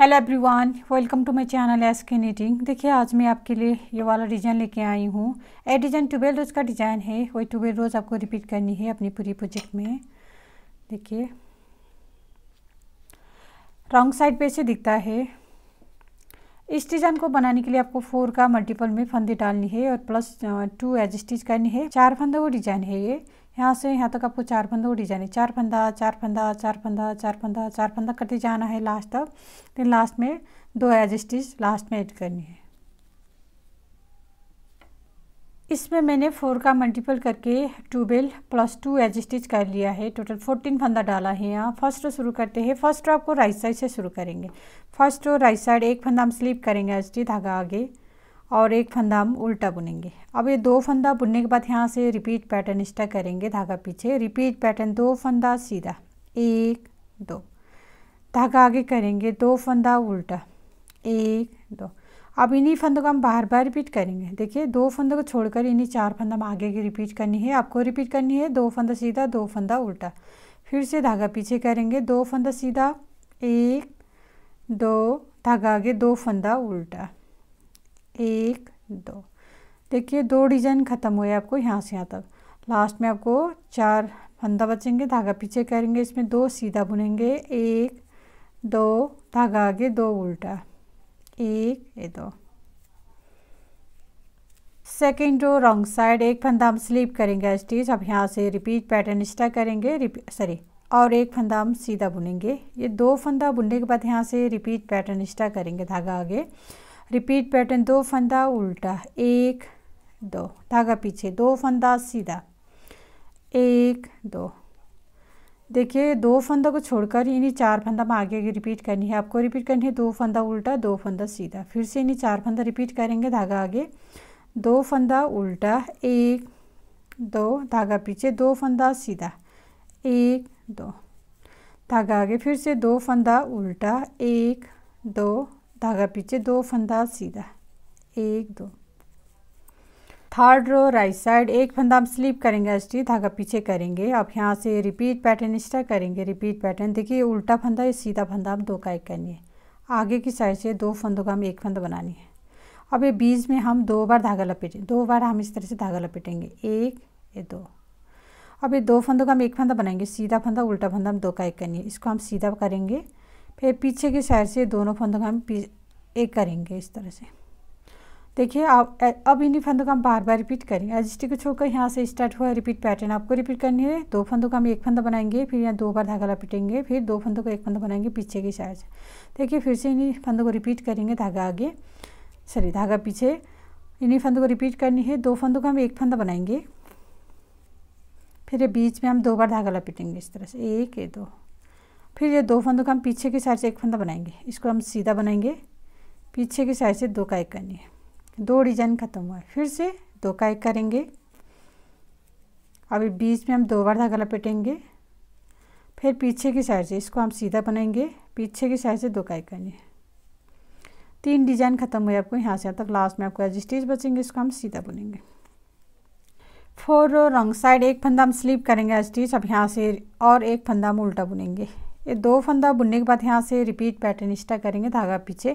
hello everyone welcome to my channel S K knitting देखिए आज मैं आपके लिए ये वाला डिज़ाइन लेके आई हूँ ए डिज़ाइन ट्यूबेल रोज़ का डिज़ाइन है वही ट्यूबेल रोज़ आपको रिपीट करनी है अपनी पूरी प्रोजेक्ट में देखिए रॉन्ग साइड पे से दिखता है इस डिज़ाइन को बनाने के लिए आपको फोर का मल्टीपल में फंदे डालनी है और प्लस टू एज स्टिच करनी है चार फंदा वो डिज़ाइन है ये यहाँ से यहाँ तक आपको चार फंदा उड़ी जानी चार फंदा चार फंदा चार फंदा चार फंदा चार फंदा करते जाना है लास्ट तक फिर लास्ट में दो एज स्टिच लास्ट में ऐड करनी है इसमें मैंने फोर का मल्टीपल करके टू बेल प्लस टू एज स्टिच कर लिया है टोटल फोर्टीन फंदा डाला है यहाँ फर्स्ट रो शुरू करते हैं फर्स्ट रो आपको राइट साइड से शुरू करेंगे फर्स्ट रो राइट साइड एक फंदा हम स्लीप करेंगे एज टी धागा आगे और एक फंदा हम उल्टा बुनेंगे अब ये दो फंदा बुनने के बाद यहाँ से रिपीट पैटर्न एक्स्ट्रा करेंगे धागा पीछे रिपीट पैटर्न दो फंदा सीधा एक दो धागा आगे करेंगे दो फंदा उल्टा एक दो अब इन्हीं फंदों को हम बार बार रिपीट करेंगे देखिए दो फंदों को छोड़कर इन्हीं चार फंदा हम आगे की रिपीट करनी है आपको रिपीट करनी है दो फंदा सीधा दो फंदा उल्टा फिर से धागा पीछे करेंगे दो फंदा सीधा एक दो धागा आगे दो फंदा उल्टा एक दो देखिए दो डिजाइन ख़त्म हुए आपको यहाँ से यहाँ तक लास्ट में आपको चार फंदा बचेंगे धागा पीछे करेंगे इसमें दो सीधा बुनेंगे एक दो धागा आगे दो उल्टा एक ये दो सेकेंड रो रॉन्ग साइड एक फंदा हम स्लीप करेंगे स्टिच अब यहाँ से रिपीट पैटर्न स्टा करेंगे सॉरी और एक फंदा हम सीधा बुनेंगे ये दो फंदा बुनने के बाद यहाँ से रिपीट पैटर्न स्टा करेंगे धागा आगे रिपीट पैटर्न दो फंदा उल्टा एक दो धागा पीछे दो फंदा सीधा एक दो देखिए दो फंदा को छोड़कर इन्हीं चार फंदा में आगे आगे रिपीट करनी है आपको रिपीट करनी है दो फंदा उल्टा दो फंदा सीधा फिर से इन्हीं चार फंदा रिपीट करेंगे धागा आगे दो फंदा उल्टा एक दो धागा पीछे दो फंदा सीधा एक दो धागा आगे फिर से दो फंदा उल्टा एक दो धागा पीछे दो फंदा सीधा एक दो थर्ड रो राइट साइड एक फंदा हम स्लीप करेंगे स्टिच धागा पीछे करेंगे अब यहाँ से रिपीट पैटर्न स्टार्ट करेंगे रिपीट पैटर्न देखिए उल्टा फंदा या सीधा फंदा हम दो का एक करनी है आगे की साइड से दो फंदों का हम एक फंदा बनानी है अब ये बीज में हम दो बार धागा लपेटें दो बार हम इस तरह से धागा लपेटेंगे एक ये दो अब ये दो फंदों का हम एक फंदा बनाएंगे सीधा फंदा उल्टा फंदा हम दो का एक करनी है इसको हम सीधा करेंगे फिर पीछे के साइड से दोनों फंदों का हम एक करेंगे इस तरह से देखिए आप अब इन्हीं फंदों का हम बार बार रिपीट करेंगे एजिस्टी को छोड़कर यहाँ से स्टार्ट हुआ रिपीट पैटर्न आपको रिपीट करनी है दो फंदों का हम एक फंदा बनाएंगे फिर यहाँ दो बार धागा लपेटेंगे फिर दो फंदों का एक फंदा बनाएंगे पीछे की साइड से देखिए फिर से इन्हीं फंदों को रिपीट करेंगे धागा आगे सॉरी धागा पीछे इन्हीं फंदों को रिपीट करनी है दो फंदों का हम एक फंदा बनाएंगे फिर बीच में हम दो बार धागा लपेटेंगे इस तरह से एक ये दो फिर ये दो फंदों का हम पीछे की साइड से एक फंदा बनाएंगे इसको हम सीधा बनाएंगे पीछे की साइड से दो का एक करनी है दो डिजाइन खत्म हुआ है फिर से दो का एक करेंगे अभी बीच में हम दो बार धागा लपेटेंगे फिर पीछे की साइड से इसको हम सीधा बनाएंगे पीछे की साइड से दो का एक करनी है तीन डिजाइन खत्म हुए आपको यहाँ से यहाँ तक लास्ट में आपको एज स्टेज बचेंगे इसको हम सीधा बुनेंगे फोर रो रंग साइड एक फंदा हम स्लिप करेंगे एज स्टिच अब यहाँ से और एक फंदा हम उल्टा बुनेंगे ये दो फंदा बुनने के बाद यहाँ से रिपीट पैटर्न स्टा करेंगे धागा पीछे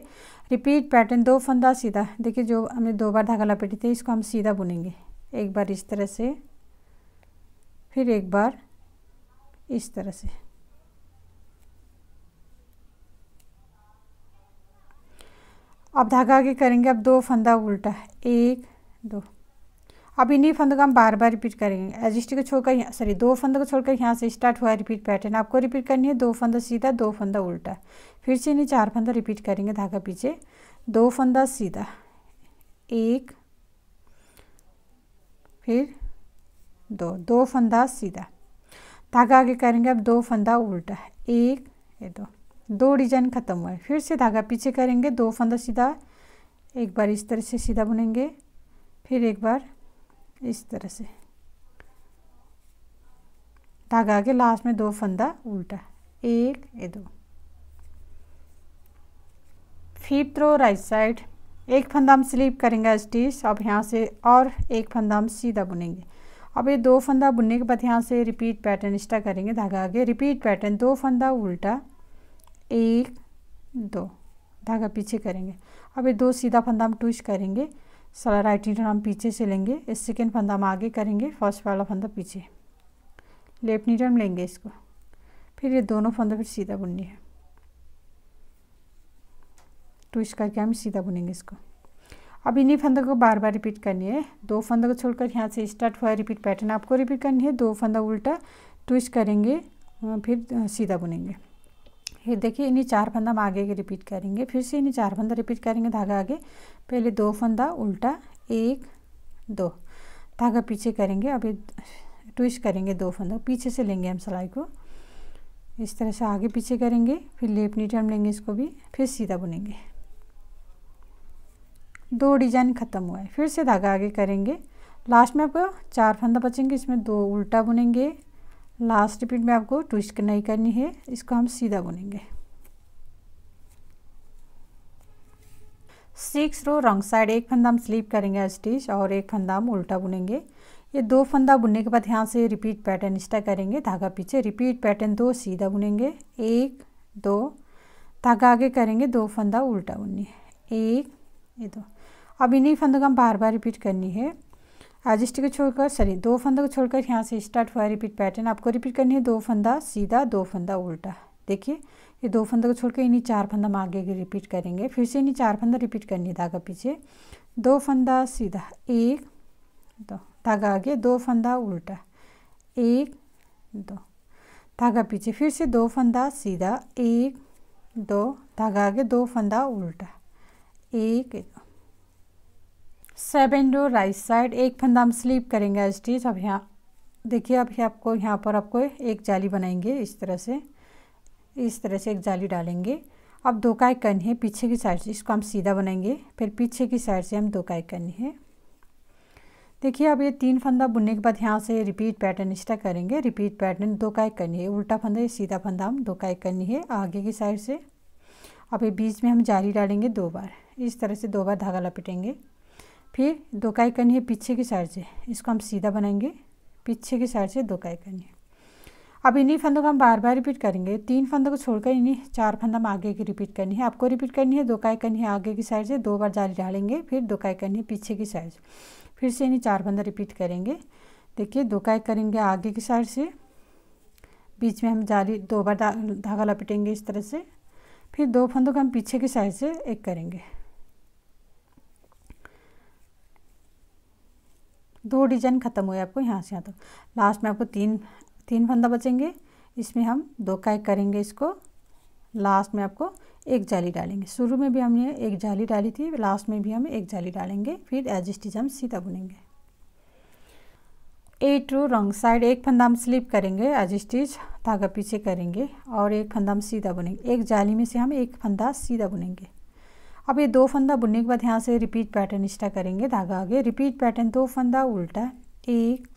रिपीट पैटर्न दो फंदा सीधा देखिए जो हमने दो बार धागा लपेटे थे इसको हम सीधा बुनेंगे एक बार इस तरह से फिर एक बार इस तरह से अब धागा के करेंगे अब दो फंदा उल्टा एक दो अब इन्हीं फंदों का हम बार बार रिपीट करेंगे एजिस्ट को छोड़कर सॉरी दो फंदों को छोड़कर यहाँ से स्टार्ट हुआ रिपीट पैटर्न आपको रिपीट करनी है दो फंदा सीधा दो फंदा उल्टा फिर से इन्हें चार फंदा रिपीट करेंगे धागा पीछे दो फंदा सीधा एक फिर दो दो फंदा सीधा धागा आगे करेंगे अब दो फंदा उल्टा एक ये दो दो डिजाइन ख़त्म हुआ है फिर से धागा पीछे करेंगे दो फंदा सीधा एक बार इस तरह से सीधा बुनेंगे फिर एक बार इस तरह से धागा के लास्ट में दो फंदा उल्टा एक ये दो फिफ्थ थ्रो राइट साइड एक फंदा हम स्लीप करेंगे स्टिच अब यहाँ से और एक फंदा हम सीधा बुनेंगे अब ये दो फंदा बुनने के बाद यहाँ से रिपीट पैटर्न स्टा करेंगे धागा आगे रिपीट पैटर्न दो फंदा उल्टा एक दो धागा पीछे करेंगे अब ये दो सीधा फंदा हम टूच करेंगे सारा राइट नीडल हम पीछे से लेंगे इस सेकेंड फंदा हम आगे करेंगे फर्स्ट वाला फंदा पीछे लेफ्ट नीड हम लेंगे इसको फिर ये दोनों फंदा फिर सीधा बुननी है ट्विस्ट तो करके हम सीधा बुनेंगे इसको अब इन्हीं फंदों को बार बार रिपीट करनी है दो फंदों को छोड़कर यहाँ से स्टार्ट हुआ रिपीट पैटर्न आपको रिपीट करनी है दो फंदा उल्टा ट्विस्ट करेंगे फिर सीधा बुनेंगे ये देखिए इन्हें चार फंदा हम आगे रिपीट करेंगे फिर से इन्हें चार फंदा रिपीट करेंगे धागा आगे पहले दो फंदा उल्टा एक दो धागा पीछे करेंगे अभी ट्विस्ट करेंगे दो फंदा पीछे से लेंगे हम सिलाई को इस तरह से आगे पीछे करेंगे फिर लेप नीट हम लेंगे इसको भी फिर सीधा बुनेंगे दो डिजाइन ख़त्म हुआ है फिर से धागा आगे करेंगे लास्ट में आपको चार फंदा बचेंगे इसमें दो उल्टा बुनेंगे लास्ट रिपीट में आपको ट्विस्ट नहीं करनी है इसको हम सीधा बुनेंगे सिक्स रो रॉन्ग साइड एक फंदा हम स्लीप करेंगे स्टिच और एक फंदा हम उल्टा बुनेंगे ये दो फंदा बुनने के बाद यहाँ से रिपीट पैटर्न स्टा करेंगे धागा पीछे रिपीट पैटर्न दो सीधा बुनेंगे एक दो धागा आगे करेंगे दो फंदा उल्टा बुननी एक ये दो अब इन्हीं फंदों को हम बार बार रिपीट करनी है आजिस्ट को छोड़कर सॉरी दो फंदा को छोड़कर यहाँ से स्टार्ट हुआ रिपीट पैटर्न आपको रिपीट करनी है दो फंदा सीधा दो फंदा उल्टा देखिए ये दो फंदा को छोड़कर इन्हीं चार फंदा हम आगे रिपीट करेंगे फिर से इन्हीं चार फंदा रिपीट करनी है धागा पीछे दो फंदा सीधा एक दो धागा आगे दो फंदा उल्टा एक दो धागा पीछे फिर से दो फंदा सीधा एक दो धागा आगे दो फंदा उल्टा एक दो सेवन रो राइट साइड एक फंदा हम स्लीप करेंगे डी अब यहाँ देखिए अब आपको यहाँ पर आपको एक जाली बनाएंगे इस तरह से इस तरह से एक जाली डालेंगे अब दो काय करनी है पीछे की साइड से इसको हम सीधा बनाएंगे फिर पीछे की साइड से हम दो काय करनी है देखिए अब ये तीन फंदा बुनने के बाद यहाँ से रिपीट पैटर्न इस्टा करेंगे रिपीट पैटर्न दो काय करनी है उल्टा फंदा ये सीधा फंदा हम दो काय करनी है आगे की साइड से अब ये बीच में हम जाली डालेंगे दो बार इस तरह से दो बार धागा लपेटेंगे फिर दो काई करनी है पीछे की साइड से इसको हम सीधा बनाएंगे पीछे की साइड से दो काई करनी है अब इन्हीं फंदों को हम बार बार रिपीट करेंगे तीन फंदों को छोड़कर इन्हीं चार फंदा हम आगे की रिपीट करनी है आपको रिपीट करनी है दो काई करनी है आगे की साइड से दो बार जाली डालेंगे फिर दो काई करनी है पीछे की साइड से फिर से इन्हीं चार फंदा रिपीट करेंगे देखिए दो काई करेंगे आगे की साइड से बीच में हम जाली दो बार धागा लपेटेंगे इस तरह से फिर दो फंदों को हम पीछे की साइड से एक करेंगे दो डिजाइन ख़त्म हुए आपको यहाँ से यहाँ तक लास्ट में आपको तीन तीन फंदा बचेंगे इसमें हम दो काय करेंगे इसको लास्ट में आपको एक जाली डालेंगे शुरू में भी हमने एक जाली डाली थी लास्ट में भी हम एक जाली डालेंगे फिर एजस्टिज हम सीधा बुनेंगे ए टू रॉन्ग साइड एक फंदा हम स्लिप करेंगे एज स्टिच धागा पीछे करेंगे और एक फंदा हम सीधा बुनेंगे एक जाली में से हम एक फंदा सीधा बुनेंगे अब ये दो फंदा बुनने के बाद यहाँ से रिपीट पैटर्न स्टा करेंगे धागा आगे रिपीट पैटर्न दो फंदा उल्टा एक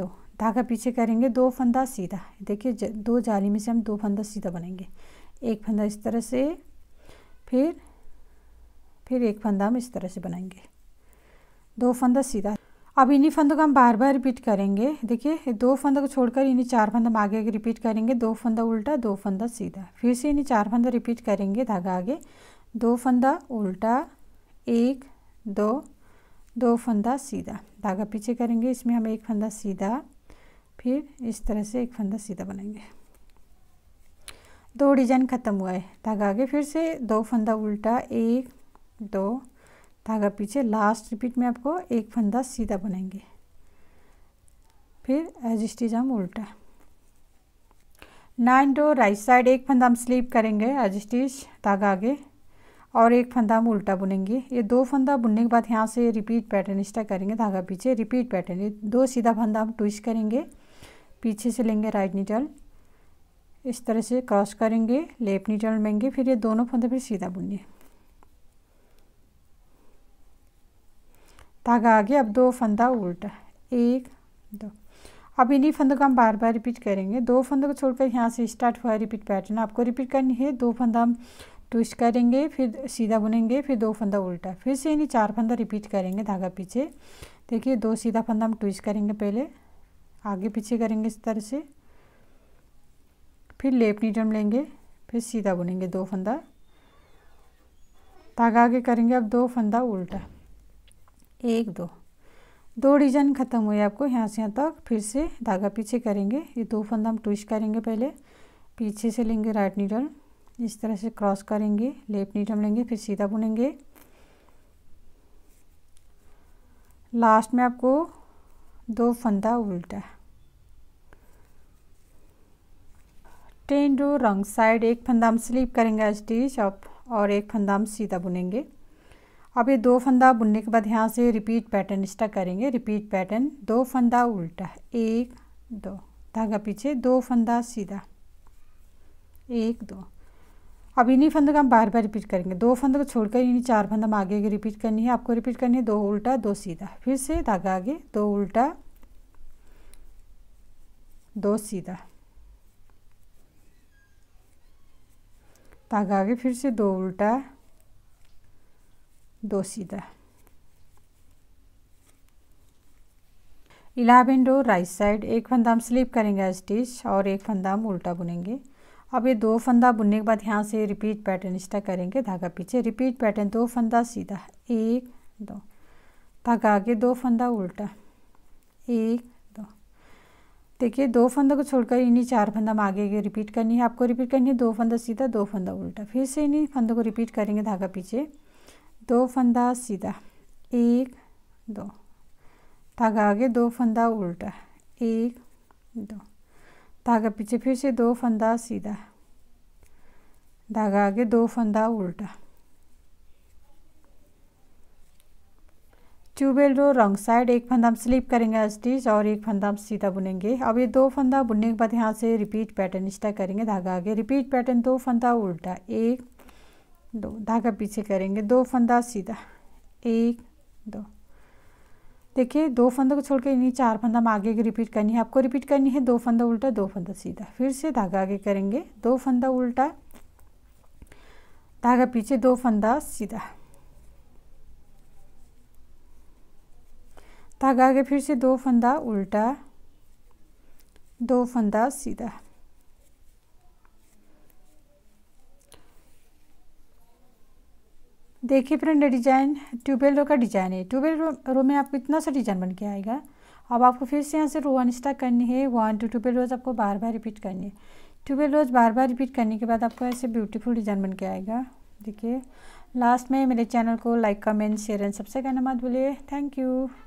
दो धागा पीछे करेंगे दो फंदा सीधा देखिए दो जाली में से हम दो फंदा सीधा बनाएंगे एक फंदा इस तरह से फिर फिर एक फंदा हम इस तरह से बनाएंगे दो फंदा सीधा अब इन्हीं फंदों को हम बार बार रिपीट करेंगे देखिए दो फंदा को छोड़कर इन्हीं चार फंदा हम आगे आगे रिपीट करेंगे दो फंदा उल्टा दो फंदा सीधा फिर से इन्हीं चार फंदा रिपीट करेंगे धागा आगे दो फंदा उल्टा एक दो दो फंदा सीधा धागा पीछे करेंगे इसमें हम एक फंदा सीधा फिर इस तरह से एक फंदा सीधा बनाएंगे दो डिजाइन ख़त्म हुआ है धागा आगे फिर से दो फंदा उल्टा एक दो धागा पीछे लास्ट रिपीट में आपको एक फंदा सीधा बनाएंगे फिर एज स्टिच हम उल्टा नाइन डो राइट साइड एक फंदा हम स्लीप करेंगे एज स्टिच धागा आगे और एक फंदा हम उल्टा बुनेंगे ये दो फंदा बुनने के बाद यहाँ से रिपीट पैटर्न स्टार्ट करेंगे धागा पीछे रिपीट पैटर्न ये दो सीधा फंदा हम ट्विस्ट करेंगे पीछे से लेंगे राइट निटल इस तरह से क्रॉस करेंगे लेफ्ट निटल लेंगे फिर ये दोनों फंदे फिर सीधा बुनिए धागा आगे अब दो फंदा उल्टा एक दो अब इन्हीं फंदों का हम बार बार रिपीट करेंगे दो फंदों को छोड़कर यहाँ से स्टार्ट हुआ रिपीट पैटर्न आपको रिपीट करनी है दो फंदा हम ट्विस्ट करेंगे फिर सीधा बुनेंगे फिर दो फंदा उल्टा फिर से यानी चार फंदा रिपीट करेंगे धागा पीछे देखिए दो सीधा फंदा हम ट्विस्ट करेंगे पहले आगे पीछे करेंगे इस तरह से फिर लेफ्ट नीडम लेंगे फिर सीधा बुनेंगे दो फंदा धागा आगे करेंगे अब दो फंदा उल्टा एक दो दो डिजाइन ख़त्म हुए आपको यहाँ से यहाँ तक फिर से धागा पीछे करेंगे ये दो फंदा हम ट्विस्ट करेंगे पहले पीछे से लेंगे राइट नीडल इस तरह से क्रॉस करेंगे लेप नीट हम लेंगे फिर सीधा बुनेंगे लास्ट में आपको दो फंदा उल्टा टेन रो रंग साइड एक फंदा हम स्लीप करेंगे स्टिच और एक फंदा हम सीधा बुनेंगे अब ये दो फंदा बुनने के बाद यहाँ से रिपीट पैटर्न स्टा करेंगे रिपीट पैटर्न दो फंदा उल्टा एक दो धागा पीछे दो फंदा सीधा एक दो अब इन्हीं फंदों का हम बार बार रिपीट करेंगे दो फंदों को छोड़कर इन्हीं चार फंदों में आगे आगे रिपीट करनी है आपको रिपीट करनी है दो उल्टा दो सीधा फिर से धागा आगे दो उल्टा दो सीधा धागा आगे फिर से दो उल्टा दो सीधा इलावन डो राइट साइड एक फंदा हम स्लिप करेंगे स्टिच और एक फंदा हम उल्टा बुनेंगे अब ये दो फंदा बुनने के बाद यहाँ से रिपीट पैटर्न स्टा करेंगे धागा पीछे रिपीट पैटर्न दो फंदा सीधा एक दो धागा आगे दो फंदा उल्टा एक दो देखिए दो फंदा को छोड़कर इन्हीं चार फंदा हम आगे आगे रिपीट करनी है आपको रिपीट करनी है दो फंदा सीधा दो फंदा उल्टा फिर से इन्हीं फंदों को रिपीट करेंगे धागा पीछे दो फंदा सीधा एक दो धागा आगे दो फंदा उल्टा एक दो धागा पीछे फिर से दो फंदा सीधा धागा आगे दो फंदा उल्टा ट्यूबेल रो रॉन्ग साइड एक फंदा हम स्लिप करेंगे स्टिच और एक फंदा हम सीधा बुनेंगे अब ये दो फंदा बुनने के बाद यहाँ से रिपीट पैटर्न स्टार्ट करेंगे धागा आगे रिपीट पैटर्न दो फंदा उल्टा एक दो धागा पीछे करेंगे दो फंदा सीधा एक दो देखिए दो फंदों को छोड़ के यानी चार फंदा हम आगे की रिपीट करनी है आपको रिपीट करनी है दो फंदा उल्टा दो फंदा सीधा फिर से धागा आगे करेंगे दो फंदा उल्टा धागा पीछे दो फंदा सीधा धागा आगे फिर से दो फंदा उल्टा दो फंदा सीधा देखिए फ्रेंड डिजाइन ट्यूबेल रो का डिजाइन है ट्यूबेल रो, में आपको इतना सा डिजाइन बन के आएगा अब आपको फिर से यहाँ से रो वन स्टार्ट करनी है वन टू ट्यूबेल रोज आपको बार बार रिपीट करनी है ट्यूबेल रोज बार बार रिपीट करने के बाद आपको ऐसे ब्यूटीफुल डिजाइन बन के आएगा देखिए लास्ट में मेरे चैनल को like comment share and subscribe करना मत भूलिए थैंक यू